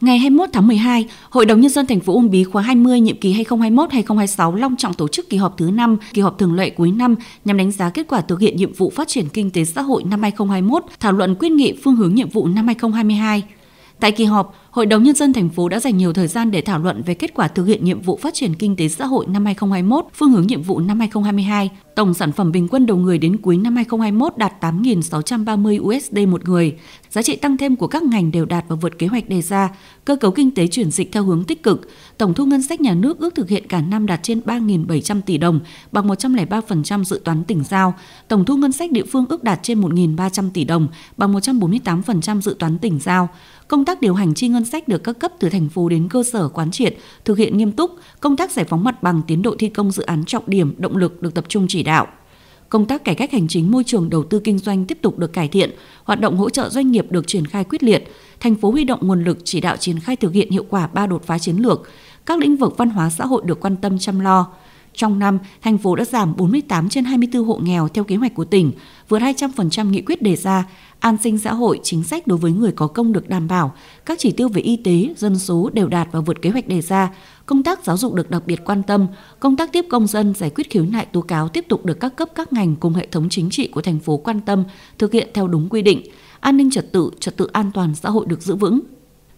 Ngày 21 tháng 12, Hội đồng Nhân dân thành phố Uông Bí khóa 20 nhiệm kỳ 2021-2026 long trọng tổ chức kỳ họp thứ 5, kỳ họp thường lệ cuối năm nhằm đánh giá kết quả thực hiện nhiệm vụ phát triển kinh tế xã hội năm 2021, thảo luận quyết nghị phương hướng nhiệm vụ năm 2022. Tại kỳ họp, Hội đồng Nhân dân thành phố đã dành nhiều thời gian để thảo luận về kết quả thực hiện nhiệm vụ phát triển kinh tế xã hội năm 2021, phương hướng nhiệm vụ năm 2022. Tổng sản phẩm bình quân đầu người đến cuối năm 2021 đạt 8.630 USD một người. Giá trị tăng thêm của các ngành đều đạt và vượt kế hoạch đề ra. Cơ cấu kinh tế chuyển dịch theo hướng tích cực. Tổng thu ngân sách nhà nước ước thực hiện cả năm đạt trên 3.700 tỷ đồng, bằng 103% dự toán tỉnh giao. Tổng thu ngân sách địa phương ước đạt trên 1.300 tỷ đồng, bằng 148% dự toán tỉnh giao. Công tác điều hành chi ngân sách được các cấp từ thành phố đến cơ sở quán triệt, thực hiện nghiêm túc. Công tác giải phóng mặt bằng tiến độ thi công dự án trọng điểm, động lực được tập trung chỉ đạo. Công tác cải cách hành chính môi trường đầu tư kinh doanh tiếp tục được cải thiện, hoạt động hỗ trợ doanh nghiệp được triển khai quyết liệt, thành phố huy động nguồn lực chỉ đạo triển khai thực hiện hiệu quả ba đột phá chiến lược, các lĩnh vực văn hóa xã hội được quan tâm chăm lo, trong năm, thành phố đã giảm 48 trên 24 hộ nghèo theo kế hoạch của tỉnh, vượt 200% nghị quyết đề ra. An sinh xã hội, chính sách đối với người có công được đảm bảo, các chỉ tiêu về y tế, dân số đều đạt và vượt kế hoạch đề ra. Công tác giáo dục được đặc biệt quan tâm, công tác tiếp công dân giải quyết khiếu nại tố cáo tiếp tục được các cấp các ngành cùng hệ thống chính trị của thành phố quan tâm, thực hiện theo đúng quy định. An ninh trật tự, trật tự an toàn xã hội được giữ vững,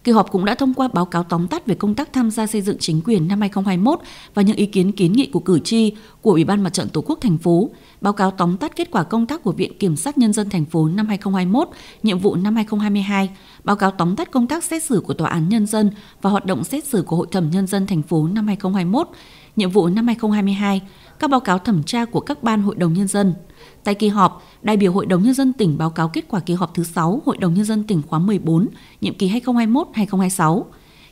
Kỳ họp cũng đã thông qua báo cáo tóm tắt về công tác tham gia xây dựng chính quyền năm 2021 và những ý kiến kiến nghị của cử tri của Ủy ban Mặt trận Tổ quốc thành phố, báo cáo tóm tắt kết quả công tác của Viện Kiểm sát Nhân dân thành phố năm 2021, nhiệm vụ năm 2022, báo cáo tóm tắt công tác xét xử của Tòa án Nhân dân và hoạt động xét xử của Hội thẩm Nhân dân thành phố năm 2021, nhiệm vụ năm 2022, các báo cáo thẩm tra của các ban Hội đồng Nhân dân. Tại kỳ họp, đại biểu Hội đồng Nhân dân tỉnh báo cáo kết quả kỳ họp thứ 6 Hội đồng Nhân dân tỉnh khóa 14, nhiệm kỳ 2021-2026.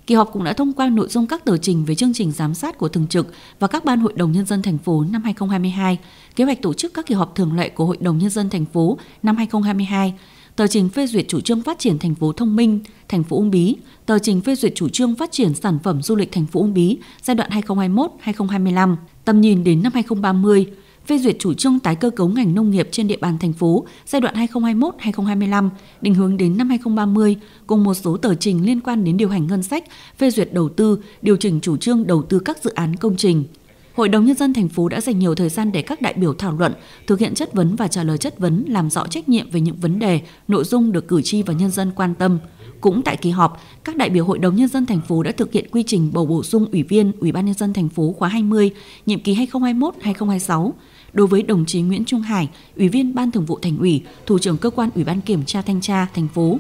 Kỳ họp cũng đã thông qua nội dung các tờ trình về chương trình giám sát của thường trực và các ban Hội đồng Nhân dân thành phố năm 2022, kế hoạch tổ chức các kỳ họp thường lệ của Hội đồng Nhân dân thành phố năm 2022, tờ trình phê duyệt chủ trương phát triển thành phố thông minh, thành phố Uông Bí, tờ trình phê duyệt chủ trương phát triển sản phẩm du lịch thành phố Uông Bí giai đoạn 2021-2025, tầm nhìn đến năm 2030, phê duyệt chủ trương tái cơ cấu ngành nông nghiệp trên địa bàn thành phố giai đoạn 2021-2025, định hướng đến năm 2030, cùng một số tờ trình liên quan đến điều hành ngân sách, phê duyệt đầu tư, điều chỉnh chủ trương đầu tư các dự án công trình. Hội đồng Nhân dân thành phố đã dành nhiều thời gian để các đại biểu thảo luận, thực hiện chất vấn và trả lời chất vấn, làm rõ trách nhiệm về những vấn đề, nội dung được cử tri và nhân dân quan tâm. Cũng tại kỳ họp, các đại biểu Hội đồng nhân dân thành phố đã thực hiện quy trình bầu bổ sung ủy viên Ủy ban nhân dân thành phố khóa 20, nhiệm kỳ 2021-2026. Đối với đồng chí Nguyễn Trung Hải, Ủy viên Ban Thường vụ Thành ủy, Thủ trưởng cơ quan Ủy ban kiểm tra thanh tra thành phố,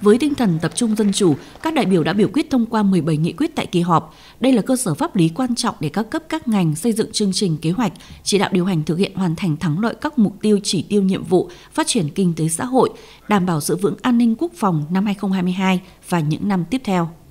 với tinh thần tập trung dân chủ, các đại biểu đã biểu quyết thông qua 17 nghị quyết tại kỳ họp. Đây là cơ sở pháp lý quan trọng để các cấp các ngành xây dựng chương trình kế hoạch, chỉ đạo điều hành thực hiện hoàn thành thắng lợi các mục tiêu chỉ tiêu nhiệm vụ phát triển kinh tế xã hội, đảm bảo giữ vững an ninh quốc phòng năm 2022 và những năm tiếp theo.